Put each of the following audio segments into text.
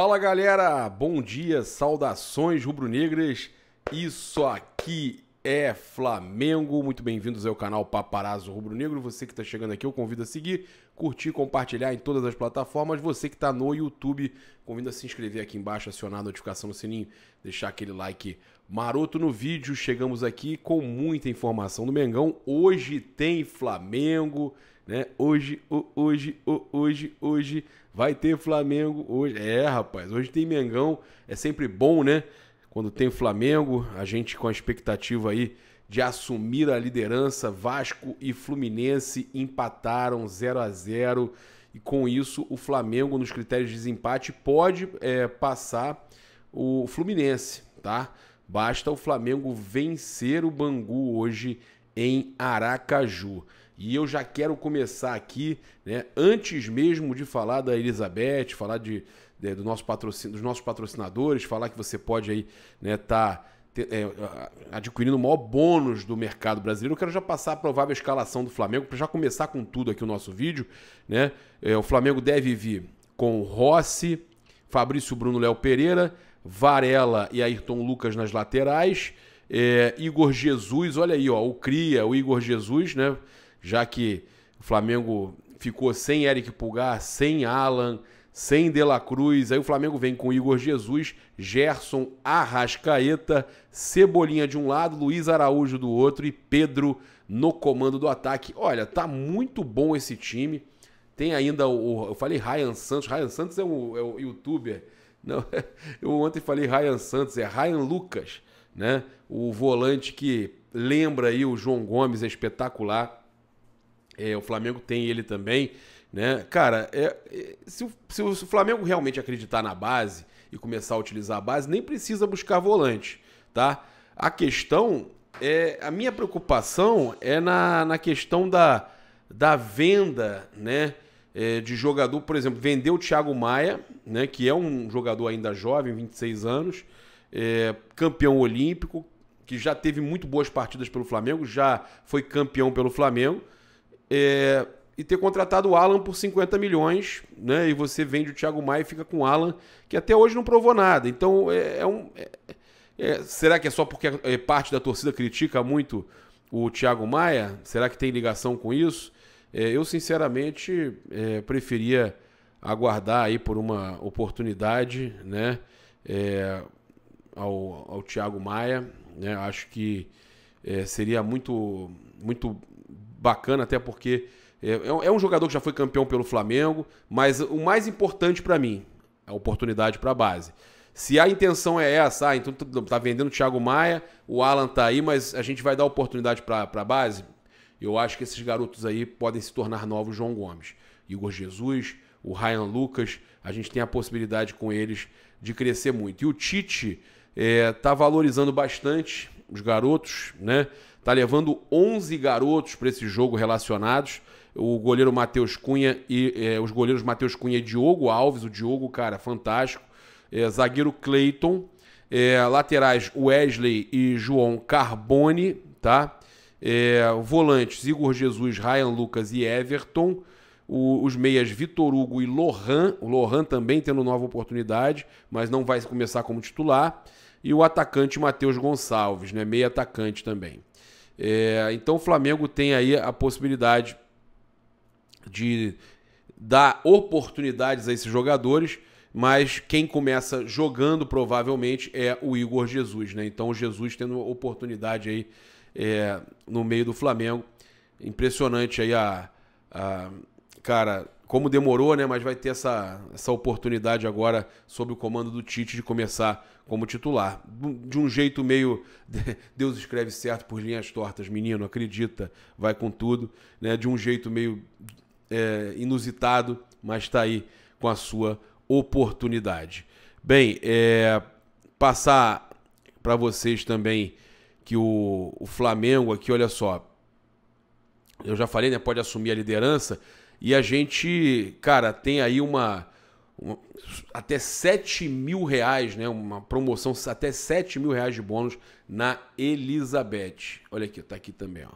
Fala galera, bom dia, saudações rubro-negras. Isso aqui é Flamengo. Muito bem-vindos ao canal Paparazzo Rubro-Negro. Você que está chegando aqui, eu convido a seguir, curtir, compartilhar em todas as plataformas. Você que está no YouTube, convido a se inscrever aqui embaixo, acionar a notificação no sininho, deixar aquele like Maroto no vídeo, chegamos aqui com muita informação do Mengão. Hoje tem Flamengo, né? Hoje, oh, hoje, oh, hoje, hoje vai ter Flamengo. Hoje, é, rapaz, hoje tem Mengão. É sempre bom, né? Quando tem Flamengo, a gente com a expectativa aí de assumir a liderança. Vasco e Fluminense empataram 0 a 0 e com isso o Flamengo nos critérios de desempate pode é, passar o Fluminense, tá? Basta o Flamengo vencer o Bangu hoje em Aracaju. E eu já quero começar aqui, né, antes mesmo de falar da Elizabeth, falar de, de né, do nosso patrocínio, dos nossos patrocinadores, falar que você pode aí, né, tá é, adquirindo o maior bônus do mercado brasileiro. Eu quero já passar a provável escalação do Flamengo, para já começar com tudo aqui o nosso vídeo. Né? É, o Flamengo deve vir com Rossi, Fabrício Bruno Léo Pereira, Varela e Ayrton Lucas nas laterais. É, Igor Jesus, olha aí, ó, o Cria, o Igor Jesus, né? Já que o Flamengo ficou sem Eric Pulgar, sem Alan, sem De La Cruz. Aí o Flamengo vem com Igor Jesus, Gerson, Arrascaeta, Cebolinha de um lado, Luiz Araújo do outro e Pedro no comando do ataque. Olha, tá muito bom esse time. Tem ainda o. Eu falei Ryan Santos. Ryan Santos é um, é um youtuber não, eu ontem falei Ryan Santos, é Ryan Lucas, né? O volante que lembra aí o João Gomes, é espetacular. É, o Flamengo tem ele também, né? Cara, é, é, se, o, se, se, o, Flamengo realmente acreditar na base e começar a utilizar a base, nem precisa buscar volante, tá? A questão é a minha preocupação é na, na questão da, da venda, né? é, de jogador, por exemplo, vendeu o Thiago Maia, né, que é um jogador ainda jovem, 26 anos, é, campeão olímpico, que já teve muito boas partidas pelo Flamengo, já foi campeão pelo Flamengo, é, e ter contratado o Alan por 50 milhões, né, e você vende o Thiago Maia e fica com o Alan, que até hoje não provou nada. Então, é, é um. É, é, será que é só porque parte da torcida critica muito o Thiago Maia? Será que tem ligação com isso? É, eu, sinceramente, é, preferia aguardar aí por uma oportunidade, né? É, ao, ao Thiago Maia, né? Acho que é, seria muito, muito bacana, até porque é, é, é, um jogador que já foi campeão pelo Flamengo, mas o mais importante para mim, é a oportunidade para a base. Se a intenção é essa, ah, então tá vendendo o Thiago Maia, o Alan tá aí, mas a gente vai dar oportunidade para a base, eu acho que esses garotos aí podem se tornar novos João Gomes. Igor Jesus, o Ryan Lucas, a gente tem a possibilidade com eles de crescer muito. E o Tite está é, tá valorizando bastante os garotos, né? Tá levando 11 garotos para esse jogo relacionados. O goleiro Matheus Cunha e é, os goleiros Matheus Cunha e Diogo Alves. O Diogo, cara, fantástico. É, zagueiro Cleiton. É, laterais Wesley e João Carbone, tá? É, volantes, Igor Jesus, Ryan Lucas e Everton. O, os meias Vitor Hugo e Lohan. O Lohan também tendo nova oportunidade, mas não vai começar como titular. E o atacante Matheus Gonçalves, né? meia atacante também. É, então o Flamengo tem aí a possibilidade de dar oportunidades a esses jogadores, mas quem começa jogando provavelmente é o Igor Jesus, né? Então o Jesus tendo oportunidade aí é, no meio do Flamengo. Impressionante aí a, a, Cara, como demorou, né? Mas vai ter essa, essa oportunidade agora, sob o comando do Tite, de começar como titular. De um jeito meio. Deus escreve certo por linhas tortas, menino, acredita, vai com tudo. Né? De um jeito meio é, inusitado, mas está aí com a sua oportunidade. Bem, é, passar para vocês também que o, o Flamengo aqui, olha só, eu já falei, né? Pode assumir a liderança. E a gente, cara, tem aí uma. uma até 7 mil reais, né? Uma promoção, até 7 mil reais de bônus na Elizabeth. Olha aqui, tá aqui também, ó.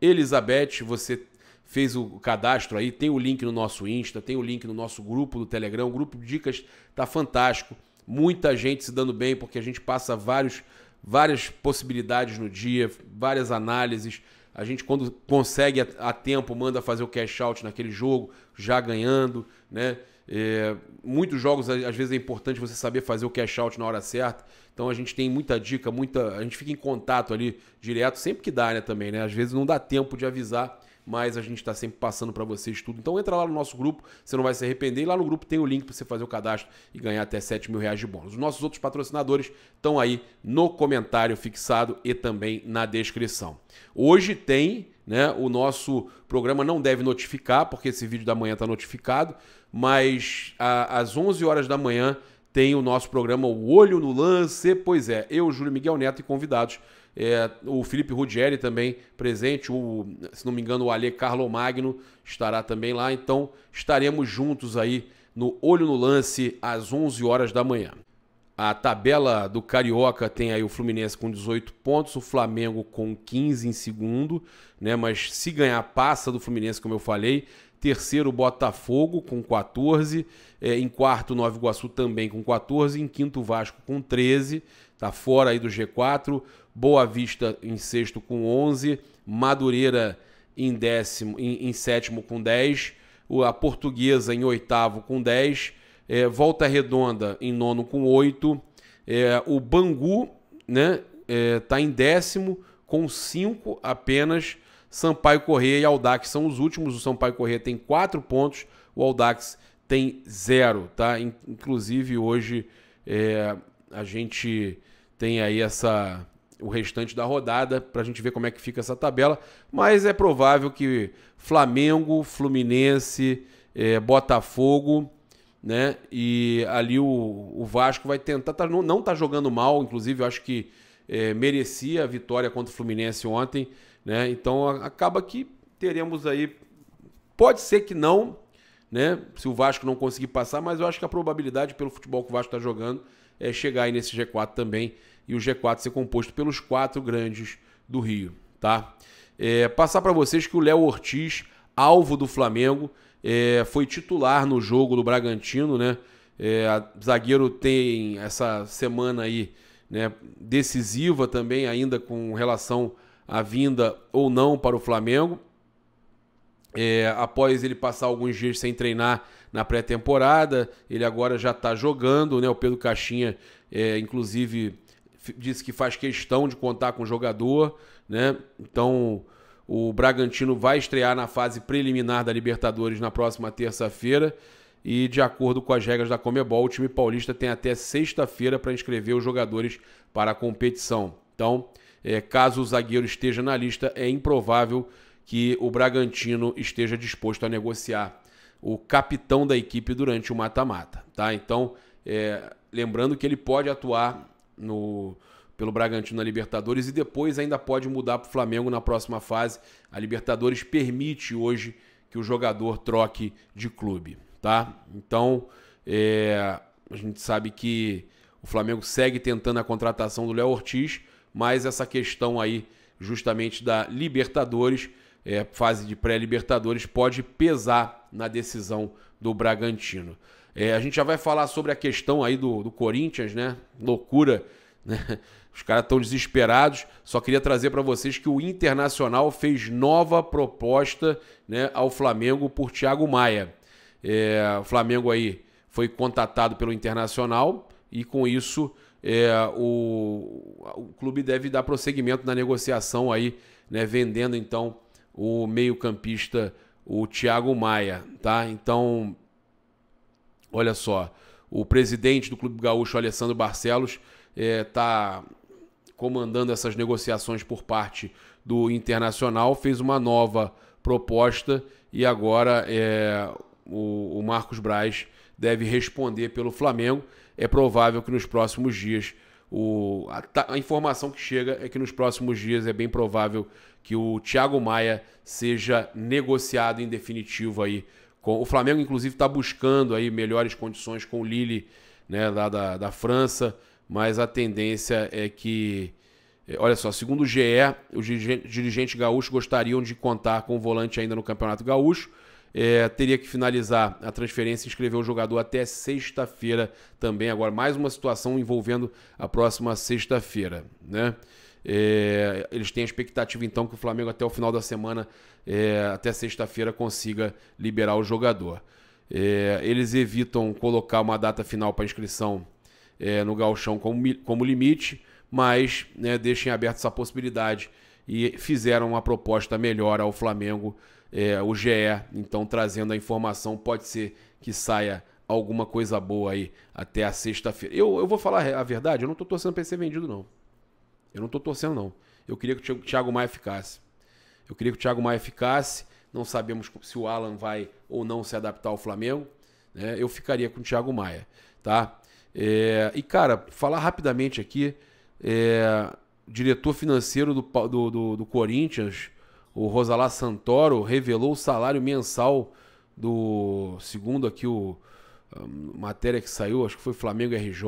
Elizabeth, você fez o cadastro aí, tem o link no nosso Insta, tem o link no nosso grupo do Telegram. O grupo de dicas tá fantástico. Muita gente se dando bem, porque a gente passa vários várias possibilidades no dia, várias análises. A gente, quando consegue a, tempo, manda fazer o cash out naquele jogo, já ganhando. Né? É, muitos jogos, às vezes, é importante você saber fazer o cash out na hora certa. Então a gente tem muita dica, muita. A gente fica em contato ali direto, sempre que dá, né, também, né? Às vezes não dá tempo de avisar mas a gente está sempre passando para vocês tudo. Então entra lá no nosso grupo, você não vai se arrepender. E lá no grupo tem o link para você fazer o cadastro e ganhar até 7 mil reais de bônus. Os nossos outros patrocinadores estão aí no comentário fixado e também na descrição. Hoje tem né? O nosso programa não deve notificar, porque esse vídeo da manhã está notificado, mas a, às 11 horas da manhã tem o nosso programa O Olho no Lance. Pois é, eu, Júlio Miguel Neto e convidados é, o Felipe Rudieri também presente, o, se não me engano, o Alê Carlo Magno estará também lá. Então estaremos juntos aí no Olho no Lance às 11 horas da manhã. A tabela do Carioca tem aí o Fluminense com 18 pontos, o Flamengo com 15 em segundo, né? Mas se ganhar passa do Fluminense, como eu falei, terceiro Botafogo com 14, é, em quarto Nova Iguaçu também com 14, em quinto Vasco com 13, tá fora aí do G4, Boa Vista em sexto com 11, Madureira em décimo, em, em sétimo com 10, a Portuguesa em oitavo com 10, é, Volta Redonda em nono com 8, é, o Bangu, né, é, tá em décimo com 5 apenas, Sampaio Correia e Aldax são os últimos. O Sampaio Correia tem quatro pontos, o Aldax tem zero, tá? Inclusive hoje é, a gente tem aí essa o restante da rodada para a gente ver como é que fica essa tabela, mas é provável que Flamengo, Fluminense, é, Botafogo, né? E ali o, o Vasco vai tentar, tá, não, não tá jogando mal, inclusive eu acho que é, merecia a vitória contra o Fluminense ontem. Né? Então acaba que teremos aí. Pode ser que não, né? Se o Vasco não conseguir passar, mas eu acho que a probabilidade pelo futebol que o Vasco está jogando é chegar aí nesse G4 também e o G4 ser composto pelos quatro grandes do Rio, tá? É, passar para vocês que o Léo Ortiz, alvo do Flamengo, é, foi titular no jogo do Bragantino, né? É, zagueiro tem essa semana aí né, decisiva também ainda com relação a vinda ou não para o Flamengo. É, após ele passar alguns dias sem treinar na pré-temporada, ele agora já está jogando, né? O Pedro Caixinha, é, inclusive, disse que faz questão de contar com o jogador, né? Então, o Bragantino vai estrear na fase preliminar da Libertadores na próxima terça-feira. E, de acordo com as regras da Comebol, o time paulista tem até sexta-feira para inscrever os jogadores para a competição. Então, é, caso o zagueiro esteja na lista, é improvável que o Bragantino esteja disposto a negociar o capitão da equipe durante o mata-mata. Tá? Então, é, lembrando que ele pode atuar no, pelo Bragantino na Libertadores e depois ainda pode mudar para o Flamengo na próxima fase. A Libertadores permite hoje que o jogador troque de clube. tá? Então, é, a gente sabe que o Flamengo segue tentando a contratação do Léo Ortiz mas essa questão aí, justamente da Libertadores, é, fase de pré-Libertadores, pode pesar na decisão do Bragantino. É, a gente já vai falar sobre a questão aí do, do Corinthians, né? Loucura, né? Os caras estão desesperados. Só queria trazer para vocês que o Internacional fez nova proposta né, ao Flamengo por Thiago Maia. É, o Flamengo aí foi contatado pelo Internacional e com isso é, o, o clube deve dar prosseguimento na negociação aí, né, vendendo então o meio-campista, o Thiago Maia, tá? Então, olha só, o presidente do Clube Gaúcho, Alessandro Barcelos, está é, comandando essas negociações por parte do Internacional, fez uma nova proposta e agora é, o, o Marcos Braz deve responder pelo Flamengo é provável que nos próximos dias o, a, a, informação que chega é que nos próximos dias é bem provável que o Thiago Maia seja negociado em definitivo aí. Com, o Flamengo, inclusive, está buscando aí melhores condições com o Lille, né, lá da, da França, mas a tendência é que. É, olha só, segundo o GE, os dirigentes gaúchos gostariam de contar com o volante ainda no Campeonato Gaúcho. É, teria que finalizar a transferência e inscrever o jogador até sexta-feira também. Agora, mais uma situação envolvendo a próxima sexta-feira. Né? É, eles têm a expectativa, então, que o Flamengo até o final da semana, é, até sexta-feira, consiga liberar o jogador. É, eles evitam colocar uma data final para inscrição é, no Galchão como, como limite, mas né, deixem aberta essa possibilidade e fizeram uma proposta melhor ao Flamengo, é, o GE. Então, trazendo a informação, pode ser que saia alguma coisa boa aí até a sexta-feira. Eu, eu vou falar a verdade, eu não estou torcendo para ser vendido, não. Eu não estou torcendo, não. Eu queria que o Thiago Maia ficasse. Eu queria que o Thiago Maia ficasse. Não sabemos se o Alan vai ou não se adaptar ao Flamengo. Né? Eu ficaria com o Thiago Maia, tá? É, e, cara, falar rapidamente aqui. É, diretor financeiro do, do, do, do Corinthians, o Rosalá Santoro, revelou o salário mensal do. Segundo aqui o. Hum, matéria que saiu, acho que foi Flamengo RJ.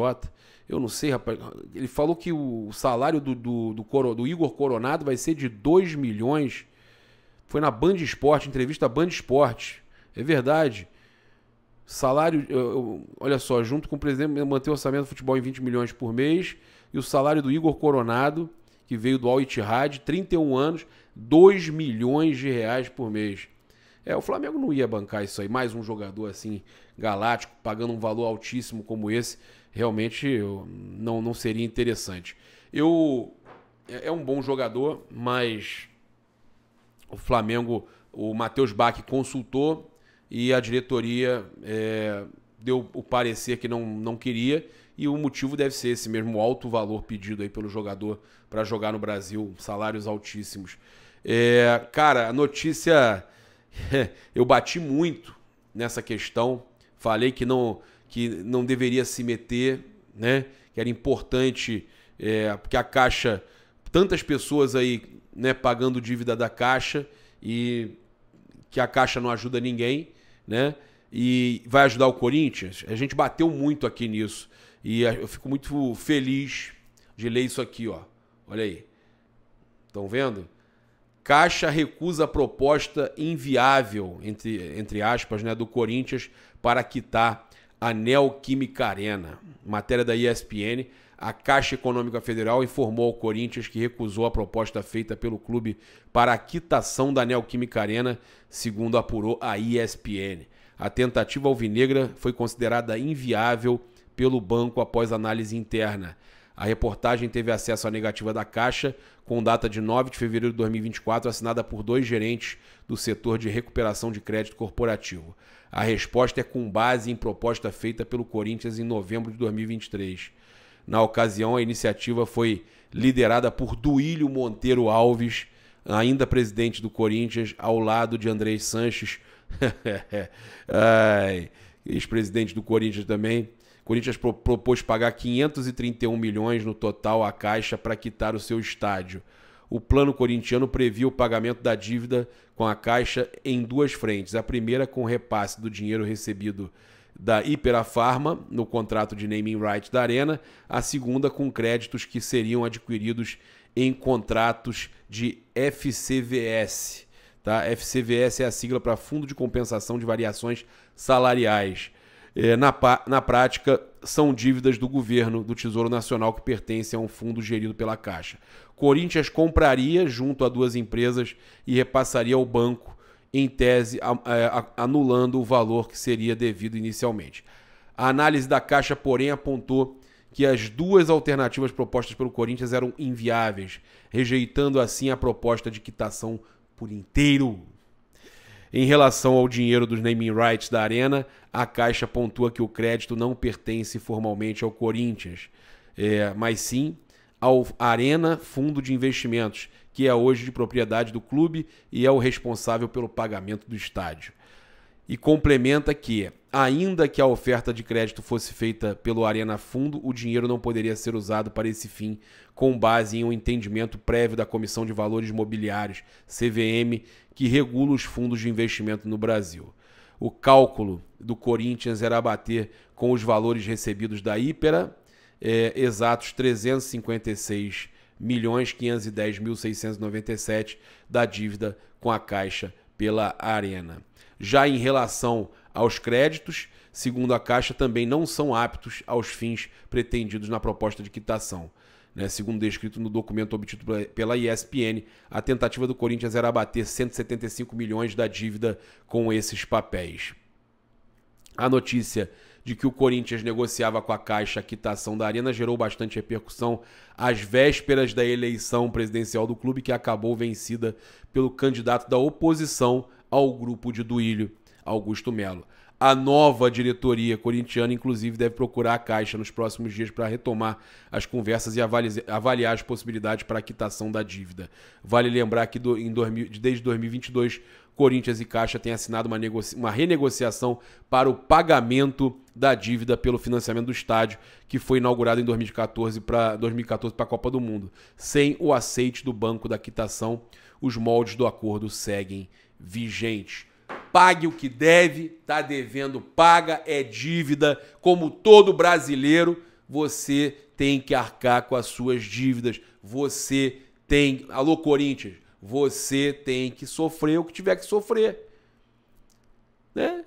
Eu não sei, rapaz. Ele falou que o salário do, do, do, do Igor Coronado vai ser de 2 milhões. Foi na Band Esporte, entrevista Band Esporte. É verdade. Salário, eu, eu, olha só, junto com o presidente, manter o orçamento do futebol em 20 milhões por mês e o salário do Igor Coronado, que veio do Al-Ittihad, 31 anos, 2 milhões de reais por mês. É, o Flamengo não ia bancar isso aí. Mais um jogador assim, galáctico, pagando um valor altíssimo como esse, realmente não, não seria interessante. Eu. É, é um bom jogador, mas o Flamengo, o Matheus Bach consultou e a diretoria é, deu o parecer que não, não queria e o motivo deve ser esse mesmo alto valor pedido aí pelo jogador para jogar no Brasil, salários altíssimos. É, cara, a notícia eu bati muito nessa questão, falei que não que não deveria se meter, né? Que era importante é, porque a caixa tantas pessoas aí, né, pagando dívida da caixa e que a caixa não ajuda ninguém, né? E vai ajudar o Corinthians. A gente bateu muito aqui nisso. E eu fico muito feliz de ler isso aqui, ó. Olha aí. Estão vendo? Caixa recusa a proposta inviável, entre, entre aspas, né, do Corinthians para quitar a Neoquímica Arena. Matéria da ESPN. A Caixa Econômica Federal informou ao Corinthians que recusou a proposta feita pelo clube para a quitação da Neoquímica Arena, segundo apurou a ESPN. A tentativa alvinegra foi considerada inviável pelo banco após análise interna. A reportagem teve acesso à negativa da Caixa, com data de 9 de fevereiro de 2024, assinada por dois gerentes do setor de recuperação de crédito corporativo. A resposta é com base em proposta feita pelo Corinthians em novembro de 2023. Na ocasião, a iniciativa foi liderada por Duílio Monteiro Alves, ainda presidente do Corinthians, ao lado de Andrés Sanches, ex-presidente do Corinthians também, Corinthians pro propôs pagar 531 milhões no total à Caixa para quitar o seu estádio. O plano corintiano previa o pagamento da dívida com a Caixa em duas frentes. A primeira com o repasse do dinheiro recebido da Hiperafarma no contrato de naming rights da Arena, a segunda com créditos que seriam adquiridos em contratos de FCVS. Tá? FCVS é a sigla para Fundo de Compensação de Variações Salariais é, na, na prática, são dívidas do governo do Tesouro Nacional que pertencem a um fundo gerido pela Caixa. Corinthians compraria junto a duas empresas e repassaria ao banco, em tese, é, anulando o valor que seria devido inicialmente. A análise da Caixa, porém, apontou que as duas alternativas propostas pelo Corinthians eram inviáveis, rejeitando assim a proposta de quitação por inteiro. Em relação ao dinheiro dos naming rights da Arena, a Caixa pontua que o crédito não pertence formalmente ao Corinthians, é, mas sim ao Arena Fundo de Investimentos, que é hoje de propriedade do clube e é o responsável pelo pagamento do estádio. E complementa que, ainda que a oferta de crédito fosse feita pelo Arena Fundo, o dinheiro não poderia ser usado para esse fim, com base em um entendimento prévio da Comissão de Valores Mobiliários, CVM, que regula os fundos de investimento no Brasil o cálculo do Corinthians era bater com os valores recebidos da Ípera, é, exatos 356 milhões 510 mil 697 da dívida com a Caixa pela Arena. Já em relação aos créditos, segundo a Caixa, também não são aptos aos fins pretendidos na proposta de quitação. Né? Segundo descrito é no documento obtido pela ESPN, a tentativa do Corinthians era abater 175 milhões da dívida com esses papéis. A notícia de que o Corinthians negociava com a Caixa a quitação da Arena gerou bastante repercussão às vésperas da eleição presidencial do clube, que acabou vencida pelo candidato da oposição ao grupo de Duílio, Augusto Melo. A nova diretoria corintiana, inclusive, deve procurar a Caixa nos próximos dias para retomar as conversas e avaliar as possibilidades para a quitação da dívida. Vale lembrar que do, em 2000, desde 2022, Corinthians e Caixa têm assinado uma, uma renegociação para o pagamento da dívida pelo financiamento do estádio, que foi inaugurado em 2014 para 2014 para a Copa do Mundo. Sem o aceite do banco da quitação, os moldes do acordo seguem vigentes pague o que deve, tá devendo, paga, é dívida. Como todo brasileiro, você tem que arcar com as suas dívidas. Você tem. Alô, Corinthians, você tem que sofrer o que tiver que sofrer. Né?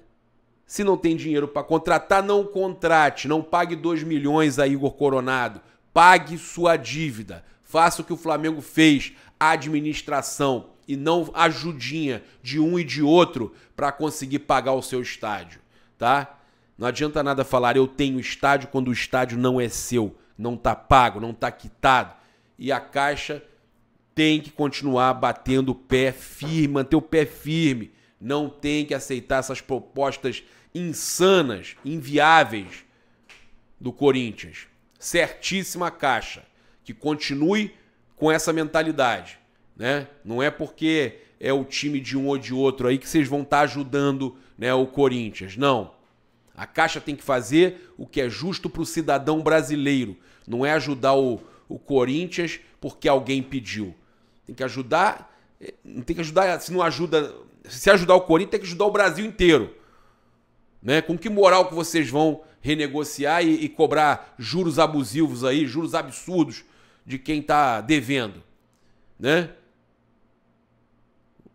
Se não tem dinheiro para contratar, não contrate. Não pague 2 milhões a Igor Coronado. Pague sua dívida. Faça o que o Flamengo fez. Administração e não ajudinha de um e de outro para conseguir pagar o seu estádio, tá? Não adianta nada falar eu tenho estádio quando o estádio não é seu, não tá pago, não tá quitado. E a Caixa tem que continuar batendo o pé firme, manter o pé firme. Não tem que aceitar essas propostas insanas, inviáveis do Corinthians. Certíssima Caixa que continue com essa mentalidade né? Não é porque é o time de um ou de outro aí que vocês vão estar tá ajudando né, o Corinthians. Não. A Caixa tem que fazer o que é justo para o cidadão brasileiro. Não é ajudar o, o Corinthians porque alguém pediu. Tem que ajudar. Eh, tem que ajudar. Se não ajuda. Se ajudar o Corinthians, tem que ajudar o Brasil inteiro. Né? Com que moral que vocês vão renegociar e, e cobrar juros abusivos aí, juros absurdos de quem está devendo? Né?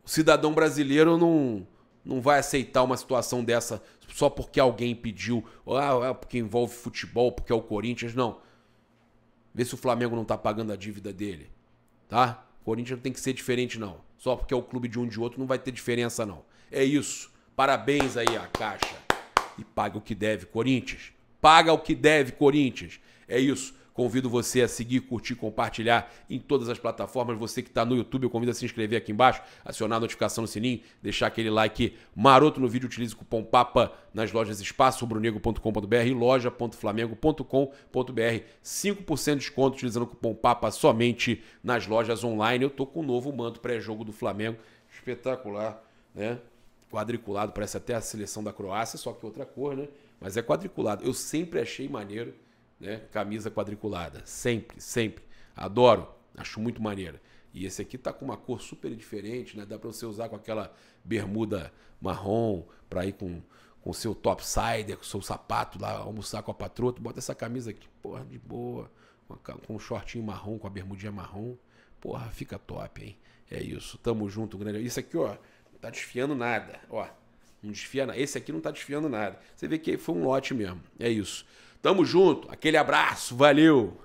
o cidadão brasileiro não, não vai aceitar uma situação dessa só porque alguém pediu, ah, é porque envolve futebol, porque é o Corinthians, não. Vê se o Flamengo não tá pagando a dívida dele, tá? O Corinthians não tem que ser diferente, não. Só porque é o clube de um de outro não vai ter diferença, não. É isso. Parabéns aí à Caixa. E paga o que deve, Corinthians. Paga o que deve, Corinthians. É isso. Convido você a seguir, curtir, compartilhar em todas as plataformas. Você que está no YouTube, eu convido a se inscrever aqui embaixo, acionar a notificação no sininho, deixar aquele like maroto no vídeo. Utilize o cupom PAPA nas lojas espaçorubronego.com.br e loja.flamengo.com.br. 5% de desconto utilizando o cupom PAPA somente nas lojas online. Eu tô com o um novo manto pré-jogo do Flamengo. Espetacular, né? Quadriculado, parece até a seleção da Croácia, só que outra cor, né? Mas é quadriculado. Eu sempre achei maneiro né? Camisa quadriculada, sempre, sempre. Adoro, acho muito maneira. E esse aqui tá com uma cor super diferente, né? Dá para você usar com aquela bermuda marrom para ir com com seu topsider, com seu sapato lá, almoçar com a patroa, bota essa camisa aqui, porra, de boa, com um shortinho marrom, com a bermudinha marrom. Porra, fica top, hein? É isso. Tamo junto, grande. Isso aqui, ó, não tá desfiando nada, ó. Não desfia nada. Esse aqui não tá desfiando nada. Você vê que foi um lote mesmo. É isso. Tamo junto, aquele abraço, valeu!